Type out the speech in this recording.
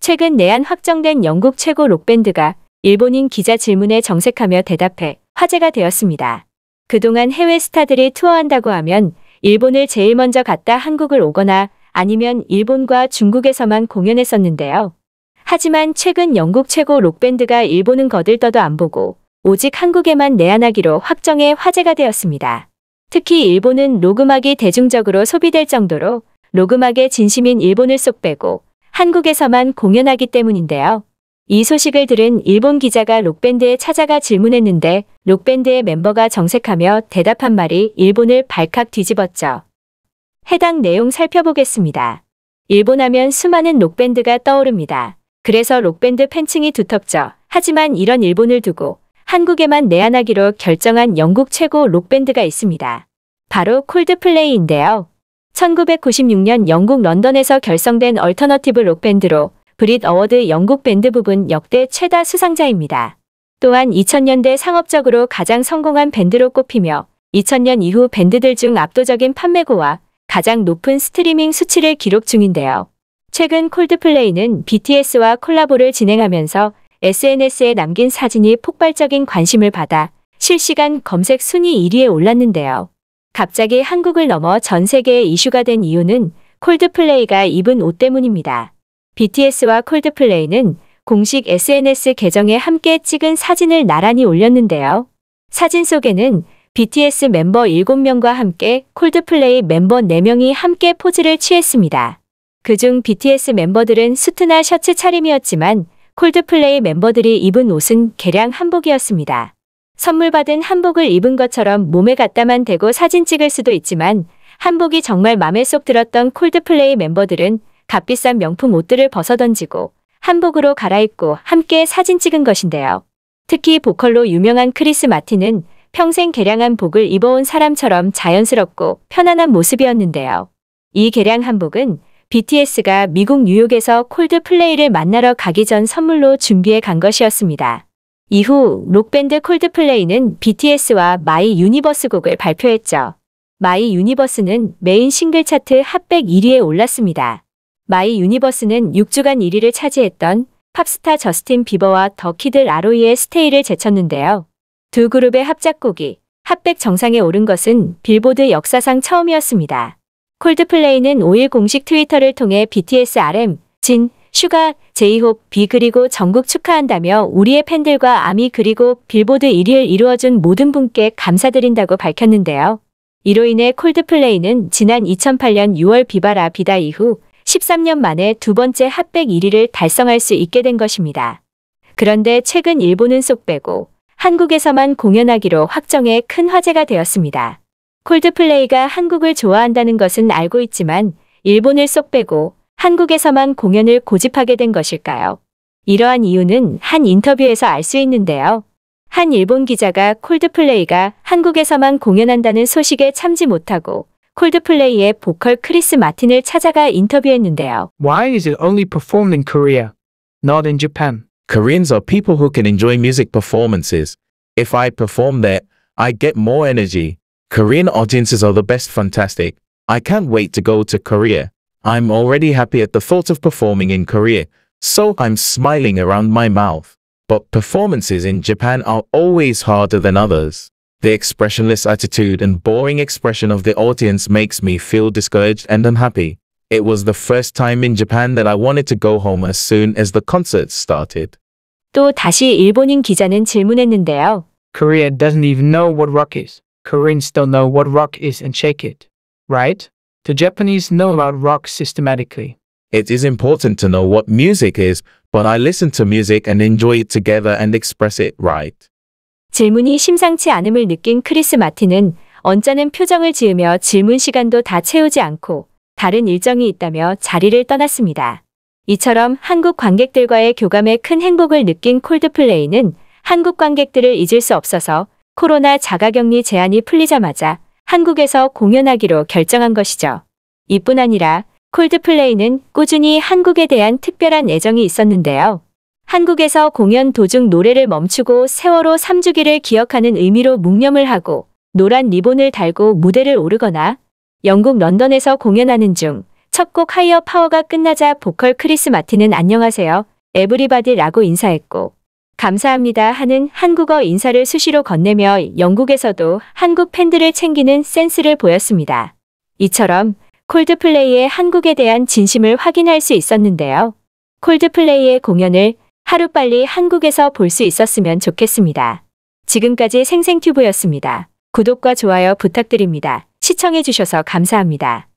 최근 내한 확정된 영국 최고 록밴드가 일본인 기자 질문에 정색하며 대답해 화제가 되었습니다. 그동안 해외 스타들이 투어한다고 하면 일본을 제일 먼저 갔다 한국을 오거나 아니면 일본과 중국에서만 공연했었는데요. 하지만 최근 영국 최고 록밴드가 일본은 거들떠도 안 보고 오직 한국에만 내한하기로 확정해 화제가 되었습니다. 특히 일본은 로음막이 대중적으로 소비될 정도로 로음막의 진심인 일본을 쏙 빼고 한국에서만 공연하기 때문인데요. 이 소식을 들은 일본 기자가 록밴드에 찾아가 질문했는데 록밴드의 멤버가 정색하며 대답한 말이 일본을 발칵 뒤집었죠. 해당 내용 살펴보겠습니다. 일본 하면 수많은 록밴드가 떠오릅니다. 그래서 록밴드 팬층이 두텁죠. 하지만 이런 일본을 두고 한국에만 내한하기로 결정한 영국 최고 록밴드가 있습니다. 바로 콜드플레이인데요. 1996년 영국 런던에서 결성된 얼터너티브 록밴드로 브릿 어워드 영국 밴드 부분 역대 최다 수상자입니다. 또한 2000년대 상업적으로 가장 성공한 밴드로 꼽히며 2000년 이후 밴드들 중 압도적인 판매고와 가장 높은 스트리밍 수치를 기록 중인데요. 최근 콜드플레이는 BTS와 콜라보를 진행하면서 SNS에 남긴 사진이 폭발적인 관심을 받아 실시간 검색 순위 1위에 올랐는데요. 갑자기 한국을 넘어 전 세계에 이슈가 된 이유는 콜드플레이가 입은 옷 때문입니다. BTS와 콜드플레이는 공식 SNS 계정에 함께 찍은 사진을 나란히 올렸는데요. 사진 속에는 BTS 멤버 7명과 함께 콜드플레이 멤버 4명이 함께 포즈를 취했습니다. 그중 BTS 멤버들은 수트나 셔츠 차림이었지만 콜드플레이 멤버들이 입은 옷은 개량 한복이었습니다. 선물 받은 한복을 입은 것처럼 몸에 갖다만 대고 사진 찍을 수도 있지만 한복이 정말 맘에 쏙 들었던 콜드플레이 멤버들은 값비싼 명품 옷들을 벗어던지고 한복으로 갈아입고 함께 사진 찍은 것인데요. 특히 보컬로 유명한 크리스 마틴은 평생 개량한 복을 입어온 사람처럼 자연스럽고 편안한 모습이었는데요. 이 개량 한복은 BTS가 미국 뉴욕에서 콜드플레이를 만나러 가기 전 선물로 준비해 간 것이었습니다. 이후 록밴드 콜드플레이는 BTS와 마이 유니버스 곡을 발표했죠. 마이 유니버스는 메인 싱글 차트 핫백 1위에 올랐습니다. 마이 유니버스는 6주간 1위를 차지했던 팝스타 저스틴 비버와 더키드 라로이의 스테이를 제쳤는데요. 두 그룹의 합작곡이 핫백 정상에 오른 것은 빌보드 역사상 처음이었습니다. 콜드플레이는 5일 공식 트위터를 통해 BTS RM, 진, 슈가, 제이홉, 비 그리고 전국 축하한다며 우리의 팬들과 아미 그리고 빌보드 1위를 이루어준 모든 분께 감사드린다고 밝혔는데요. 이로 인해 콜드플레이는 지난 2008년 6월 비바라 비다 이후 13년 만에 두 번째 핫백 1위를 달성할 수 있게 된 것입니다. 그런데 최근 일본은 쏙 빼고 한국에서만 공연하기로 확정해 큰 화제가 되었습니다. 콜드플레이가 한국을 좋아한다는 것은 알고 있지만 일본을 쏙 빼고 한국에서만 공연을 고집하게 된 것일까요? 이러한 이유는 한 인터뷰에서 알 수 있는데요. 한 일본 기자가 콜드플레이가 한국에서만 공연한다는 소식에 참지 못하고 콜드플레이의 보컬 크리스 마틴을 찾아가 인터뷰했는데요. Why is it only performed in Korea, not in Japan? Koreans are people who can enjoy music performances. If I perform there, I get more energy. Korean audiences are the best fantastic. I can't wait to go to Korea. I'm already happy at the thought of performing in Korea, so I'm smiling around my mouth. But performances in Japan are always harder than others. The expressionless attitude and boring expression of the audience makes me feel discouraged and unhappy. It was the first time in Japan that I wanted to go home as soon as the concert started. 또 다시 일본인 기자는 질문했는데요. Korea doesn't even know what rock is. Koreans don't know what rock is and shake it, right? The Japanese know about rock systematically. It is important to know what music is, but I listen to music and enjoy it together and express it right. 질문이 심상치 않음을 느낀 크리스 마틴은 언짢은 표정을 지으며 질문 시간도 다 채우지 않고 다른 일정이 있다며 자리를 떠났습니다. 이처럼 한국 관객들과의 교감에 큰 행복을 느낀 콜드플레이는 한국 관객들을 잊을 수 없어서 코로나 자가격리 제한이 풀리자마자 한국에서 공연하기로 결정한 것이죠. 이뿐 아니라 콜드플레이는 꾸준히 한국에 대한 특별한 애정이 있었는데요. 한국에서 공연 도중 노래를 멈추고 세월호 3주기를 기억하는 의미로 묵념을 하고 노란 리본을 달고 무대를 오르거나 영국 런던에서 공연하는 중 첫 곡 하이어 파워가 끝나자 보컬 크리스 마틴은 안녕하세요 에브리바디라고 인사했고 감사합니다 하는 한국어 인사를 수시로 건네며 영국에서도 한국 팬들을 챙기는 센스를 보였습니다. 이처럼 콜드플레이의 한국에 대한 진심을 확인할 수 있었는데요. 콜드플레이의 공연을 하루빨리 한국에서 볼 수 있었으면 좋겠습니다. 지금까지 생생튜브였습니다. 구독과 좋아요 부탁드립니다. 시청해주셔서 감사합니다.